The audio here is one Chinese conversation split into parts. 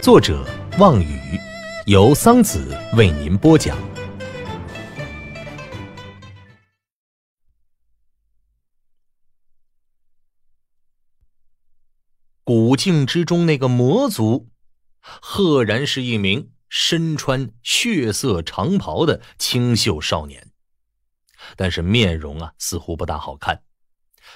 作者望雨，由桑子为您播讲。古镜之中那个魔族，赫然是一名身穿血色长袍的清秀少年，但是面容啊，似乎不大好看。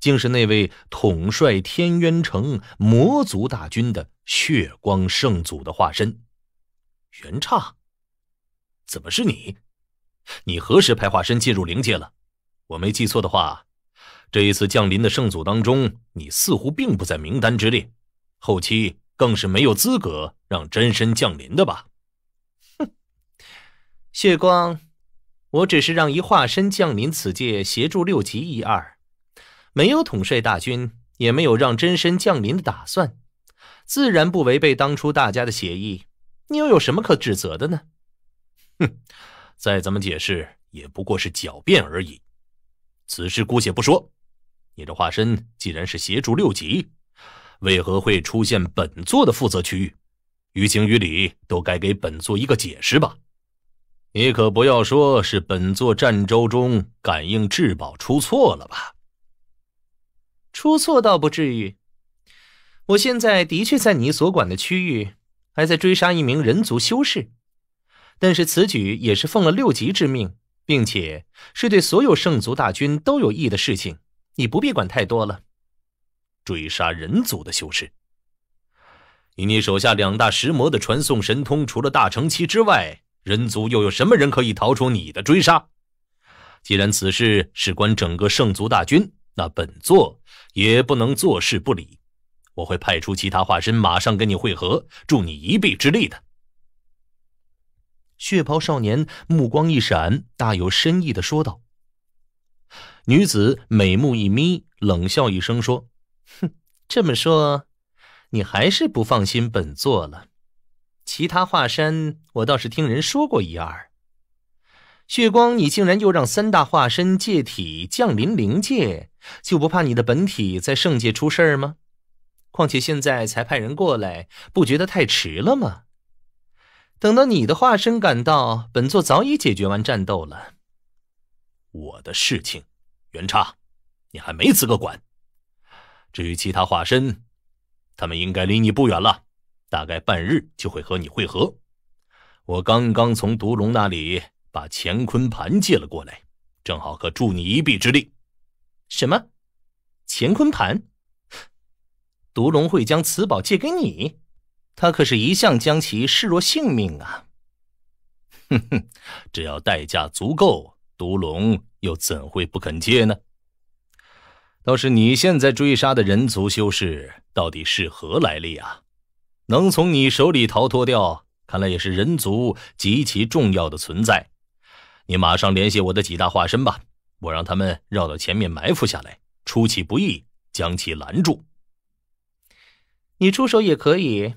竟是那位统帅天渊城魔族大军的血光圣祖的化身，玄刹，怎么是你？你何时派化身进入灵界了？我没记错的话，这一次降临的圣祖当中，你似乎并不在名单之列，后期更是没有资格让真身降临的吧？哼，血光，我只是让一化身降临此界，协助六级一二。没有统帅大军，也没有让真身降临的打算，自然不违背当初大家的协议。你又有什么可指责的呢？哼，再怎么解释也不过是狡辩而已。此事姑且不说，你这化身既然是协助六级，为何会出现本座的负责区域？于情于理都该给本座一个解释吧。你可不要说是本座战舟中感应至宝出错了吧？出错倒不至于，我现在的确在你所管的区域，还在追杀一名人族修士，但是此举也是奉了六级之命，并且是对所有圣族大军都有益的事情，你不必管太多了。追杀人族的修士，以你手下两大石魔的传送神通，除了大乘期之外，人族又有什么人可以逃出你的追杀？既然此事事关整个圣族大军，那本座。也不能坐视不理，我会派出其他化身，马上跟你会合，助你一臂之力的。血袍少年目光一闪，大有深意的说道。女子美目一眯，冷笑一声说：“哼，这么说，你还是不放心本座了？其他华山，我倒是听人说过一二。”血光，你竟然又让三大化身借体降临灵界，就不怕你的本体在圣界出事儿吗？况且现在才派人过来，不觉得太迟了吗？等到你的化身赶到，本座早已解决完战斗了。我的事情，元差，你还没资格管。至于其他化身，他们应该离你不远了，大概半日就会和你会合。我刚刚从毒龙那里。把乾坤盘借了过来，正好可助你一臂之力。什么？乾坤盘？毒龙会将此宝借给你？他可是一向将其视若性命啊！哼哼，只要代价足够，毒龙又怎会不肯借呢？倒是你现在追杀的人族修士，到底是何来历啊？能从你手里逃脱掉，看来也是人族极其重要的存在。你马上联系我的几大化身吧，我让他们绕到前面埋伏下来，出其不意将其拦住。你出手也可以，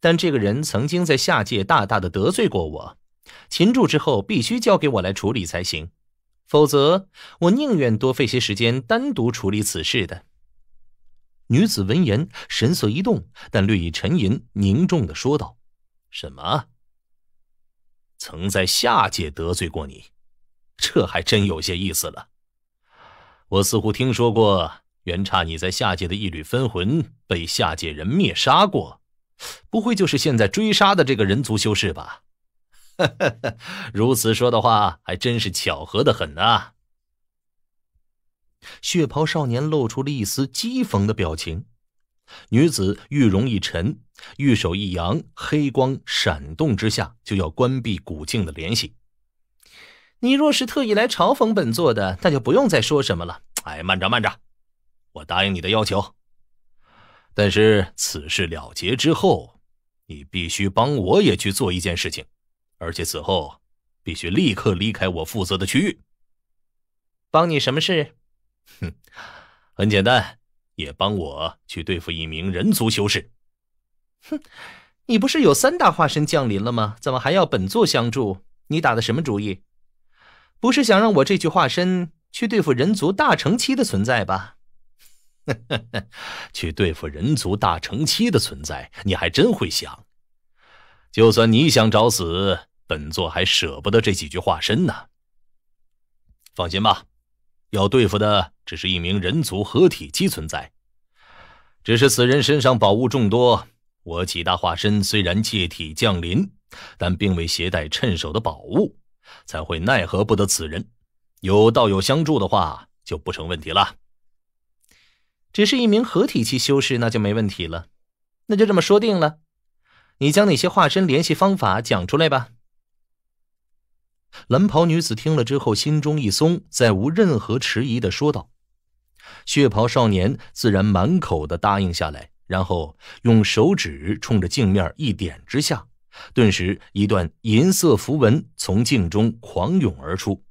但这个人曾经在下界大大的得罪过我，擒住之后必须交给我来处理才行，否则我宁愿多费些时间单独处理此事的。女子闻言神色一动，但略一沉吟，凝重的说道：“什么？曾在下界得罪过你？”这还真有些意思了。我似乎听说过，原差你在下界的一缕分魂被下界人灭杀过，不会就是现在追杀的这个人族修士吧？如此说的话，还真是巧合的很啊！血袍少年露出了一丝讥讽的表情，女子玉容一沉，玉手一扬，黑光闪动之下，就要关闭古镜的联系。你若是特意来嘲讽本座的，那就不用再说什么了。哎，慢着慢着，我答应你的要求，但是此事了结之后，你必须帮我也去做一件事情，而且此后必须立刻离开我负责的区域。帮你什么事？哼，很简单，也帮我去对付一名人族修士。哼，你不是有三大化身降临了吗？怎么还要本座相助？你打的什么主意？不是想让我这具化身去对付人族大成期的存在吧？去对付人族大成期 的存在，你还真会想。就算你想找死，本座还舍不得这几具化身呢。放心吧，要对付的只是一名人族合体期存在。只是此人身上宝物众多，我几大化身虽然借体降临，但并未携带趁手的宝物。才会奈何不得此人，有道友相助的话就不成问题了。只是一名合体期修士，那就没问题了。那就这么说定了，你将那些化身联系方法讲出来吧。蓝袍女子听了之后，心中一松，再无任何迟疑的说道：“血袍少年自然满口的答应下来，然后用手指冲着镜面一点之下。”顿时，一段银色符文从镜中狂涌而出。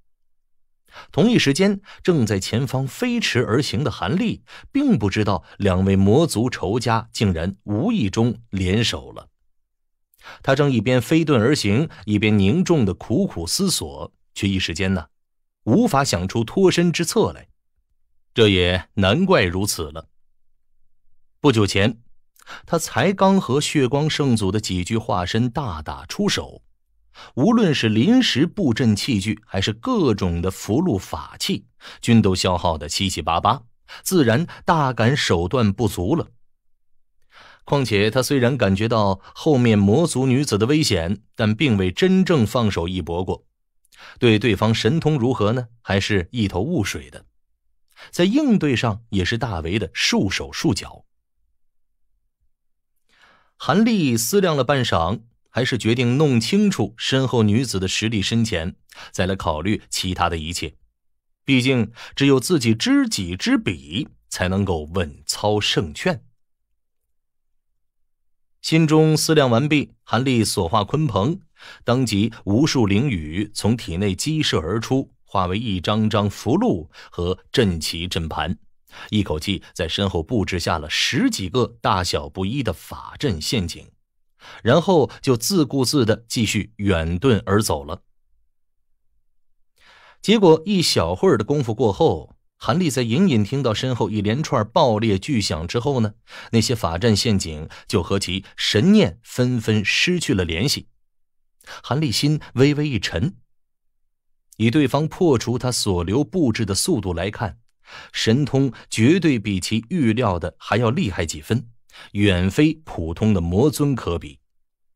同一时间，正在前方飞驰而行的韩立，并不知道两位魔族仇家竟然无意中联手了。他正一边飞遁而行，一边凝重的苦苦思索，却一时间呢，无法想出脱身之策来。这也难怪如此了。不久前。他才刚和血光圣祖的几具化身大打出手，无论是临时布阵器具，还是各种的符箓法器，均都消耗的七七八八，自然大感手段不足了。况且他虽然感觉到后面魔族女子的危险，但并未真正放手一搏过，对对方神通如何呢？还是一头雾水的，在应对上也是大为的束手束脚。韩立思量了半晌，还是决定弄清楚身后女子的实力深浅，再来考虑其他的一切。毕竟，只有自己知己知彼，才能够稳操胜券。心中思量完毕，韩立所化鲲鹏，当即无数灵羽从体内激射而出，化为一张张符箓和阵旗阵盘。一口气在身后布置下了十几个大小不一的法阵陷阱，然后就自顾自的继续远遁而走了。结果，一小会儿的功夫过后，韩立在隐隐听到身后一连串爆裂巨响之后呢，那些法阵陷阱就和其神念纷纷失去了联系。韩立心微微一沉，以对方破除他所留布置的速度来看。神通绝对比其预料的还要厉害几分，远非普通的魔尊可比，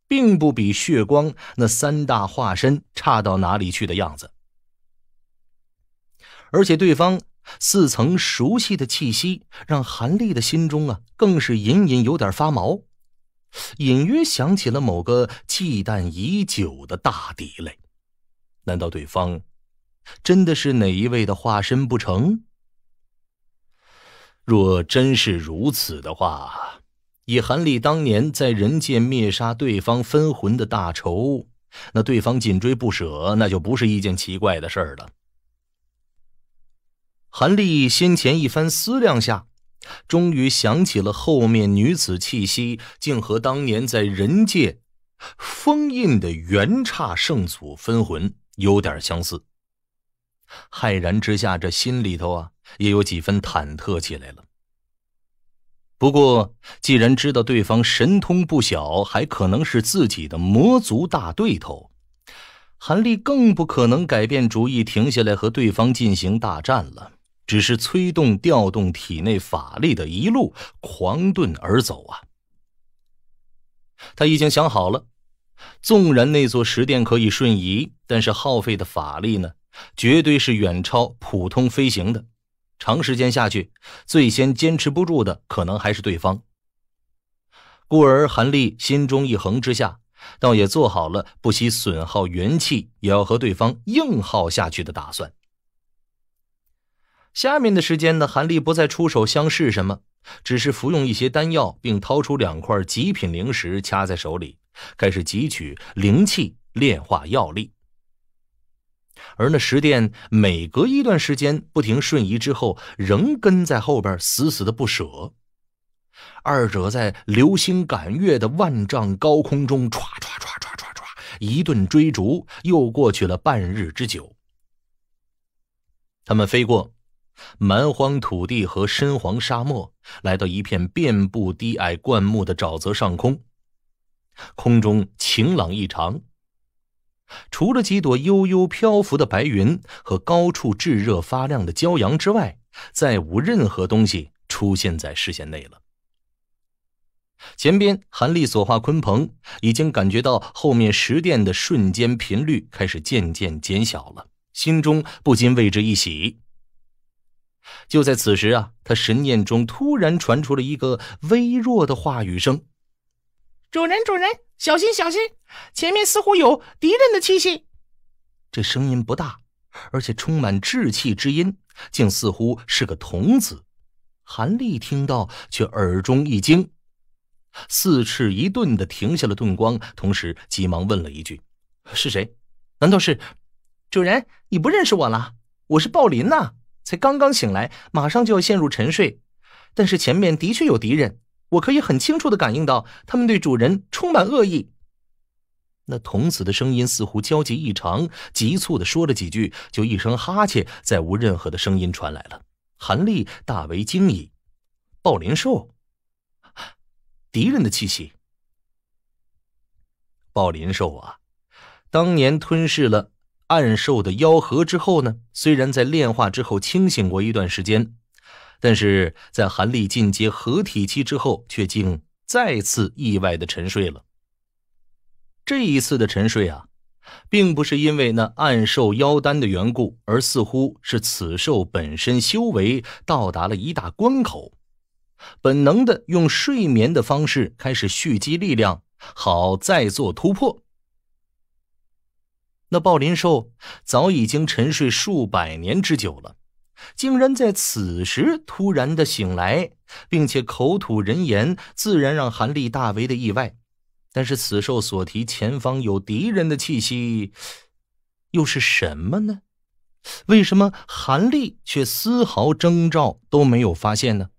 并不比血光那三大化身差到哪里去的样子。而且对方似曾熟悉的气息，让韩立的心中啊，更是隐隐有点发毛，隐约想起了某个忌惮已久的大敌来。难道对方真的是哪一位的化身不成？若真是如此的话，以韩立当年在人界灭杀对方分魂的大仇，那对方紧追不舍，那就不是一件奇怪的事儿了。韩立先前一番思量下，终于想起了后面女子气息竟和当年在人界封印的元刹圣祖分魂有点相似。骇然之下，这心里头啊。也有几分忐忑起来了。不过，既然知道对方神通不小，还可能是自己的魔族大对头，韩立更不可能改变主意，停下来和对方进行大战了。只是催动调动体内法力的一路狂遁而走啊！他已经想好了，纵然那座石殿可以瞬移，但是耗费的法力呢，绝对是远超普通飞行的。长时间下去，最先坚持不住的可能还是对方。故而，韩立心中一横之下，倒也做好了不惜损耗元气也要和对方硬耗下去的打算。下面的时间呢，韩立不再出手相试什么，只是服用一些丹药，并掏出两块极品灵石，掐在手里，开始汲取灵气，炼化药力。而那石殿每隔一段时间不停瞬移之后，仍跟在后边，死死的不舍。二者在流星赶月的万丈高空中，歘歘歘歘歘歘一顿追逐，又过去了半日之久。他们飞过蛮荒土地和深黄沙漠，来到一片遍布低矮灌木的沼泽上空，空中晴朗异常。除了几朵悠悠漂浮的白云和高处炙热发亮的骄阳之外，再无任何东西出现在视线内了。前边，韩立所画鲲鹏已经感觉到后面十殿的瞬间频率开始渐渐减小了，心中不禁为之一喜。就在此时啊，他神念中突然传出了一个微弱的话语声。主人，主人，小心，小心！前面似乎有敌人的气息。这声音不大，而且充满稚气之音，竟似乎是个童子。韩立听到，却耳中一惊，四翅一顿的停下了顿光，同时急忙问了一句：“是谁？难道是主人？你不认识我了？我是暴林呐，才刚刚醒来，马上就要陷入沉睡。但是前面的确有敌人。”我可以很清楚的感应到，他们对主人充满恶意。那童子的声音似乎焦急异常，急促的说了几句，就一声哈欠，再无任何的声音传来了。韩立大为惊异，暴灵兽，敌人的气息。暴灵兽啊，当年吞噬了暗兽的妖核之后呢，虽然在炼化之后清醒过一段时间。但是在韩立进阶合体期之后，却竟再次意外的沉睡了。这一次的沉睡啊，并不是因为那暗兽妖丹的缘故，而似乎是此兽本身修为到达了一大关口，本能的用睡眠的方式开始蓄积力量，好再做突破。那暴鳞兽早已经沉睡数百年之久了。竟然在此时突然的醒来，并且口吐人言，自然让韩立大为的意外。但是此兽所提前方有敌人的气息，又是什么呢？为什么韩立却丝毫征兆都没有发现呢？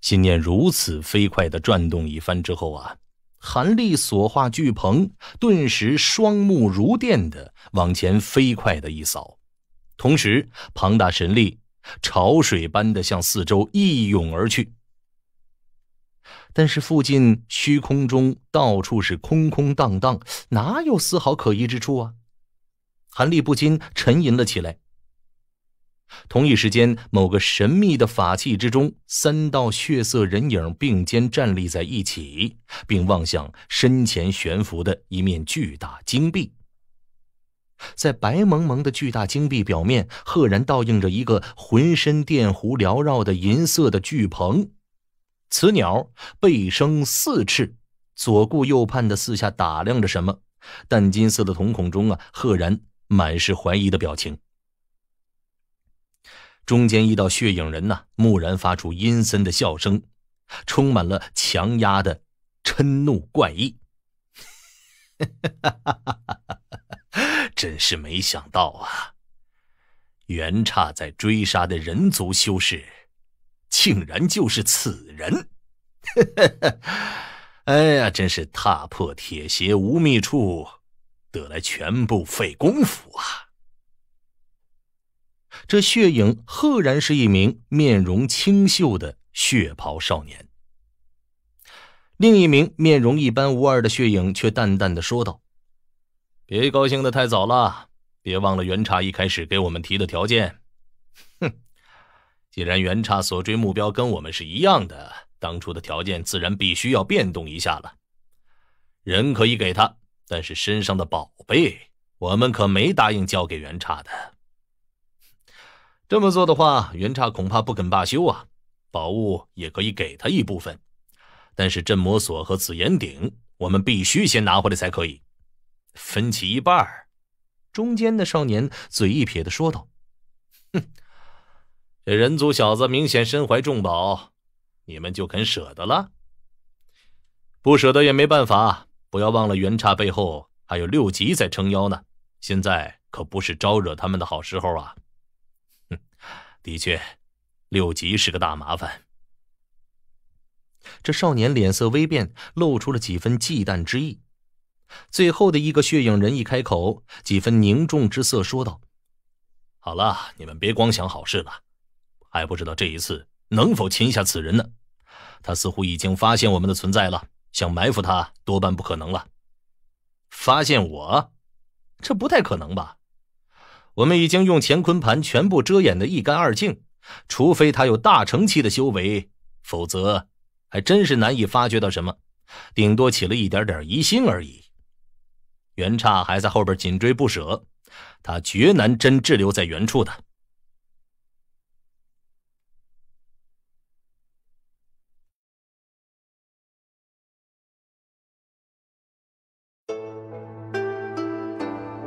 心念如此飞快的转动一番之后啊，韩立所化巨鹏顿时双目如电的往前飞快的一扫。同时，庞大神力潮水般的向四周一涌而去。但是，附近虚空中到处是空空荡荡，哪有丝毫可疑之处啊？韩立不禁沉吟了起来。同一时间，某个神秘的法器之中，三道血色人影并肩站立在一起，并望向身前悬浮的一面巨大金币。在白蒙蒙的巨大金币表面，赫然倒映着一个浑身电弧缭绕的银色的巨鹏。雌鸟背生四翅，左顾右盼的四下打量着什么，淡金色的瞳孔中啊，赫然满是怀疑的表情。中间一道血影人呐，蓦然发出阴森的笑声，充满了强压的嗔怒怪异。哈哈哈哈哈！真是没想到啊！袁差在追杀的人族修士，竟然就是此人。哎呀，真是踏破铁鞋无觅处，得来全不费工夫啊！这血影赫然是一名面容清秀的血袍少年。另一名面容一般无二的血影却淡淡的说道。别高兴的太早了，别忘了原差一开始给我们提的条件。哼，既然原差所追目标跟我们是一样的，当初的条件自然必须要变动一下了。人可以给他，但是身上的宝贝我们可没答应交给原差的。这么做的话，原差恐怕不肯罢休啊。宝物也可以给他一部分，但是镇魔锁和紫炎鼎，我们必须先拿回来才可以。分其一半，中间的少年嘴一撇的说道：“哼，这人族小子明显身怀重宝，你们就肯舍得了？不舍得也没办法。不要忘了，元差背后还有六级在撑腰呢。现在可不是招惹他们的好时候啊！”“的确，六级是个大麻烦。”这少年脸色微变，露出了几分忌惮之意。最后的一个血影人一开口，几分凝重之色说道：“好了，你们别光想好事了，还不知道这一次能否擒下此人呢。他似乎已经发现我们的存在了，想埋伏他多半不可能了。发现我？这不太可能吧？我们已经用乾坤盘全部遮掩的一干二净，除非他有大成期的修为，否则还真是难以发觉到什么，顶多起了一点点疑心而已。”袁差还在后边紧追不舍，他绝难真滞留在原处的。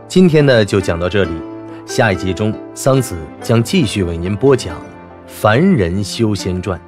今天呢，就讲到这里，下一集中桑梓将继续为您播讲《凡人修仙传》。